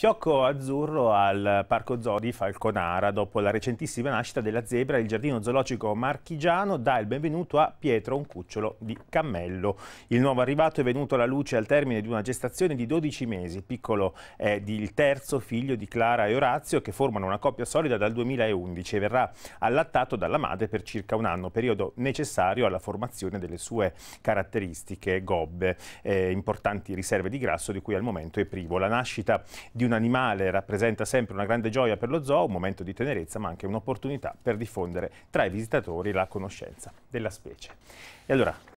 Fiocco azzurro al Parco Zoo di Falconara. Dopo la recentissima nascita della zebra, il giardino zoologico marchigiano dà il benvenuto a Pietro, un cucciolo di cammello. Il nuovo arrivato è venuto alla luce al termine di una gestazione di 12 mesi. piccolo è il terzo figlio di Clara e Orazio, che formano una coppia solida dal 2011 e verrà allattato dalla madre per circa un anno, periodo necessario alla formazione delle sue caratteristiche gobbe, eh, importanti riserve di grasso di cui al momento è privo. La nascita di un animale rappresenta sempre una grande gioia per lo zoo, un momento di tenerezza, ma anche un'opportunità per diffondere tra i visitatori la conoscenza della specie. E allora,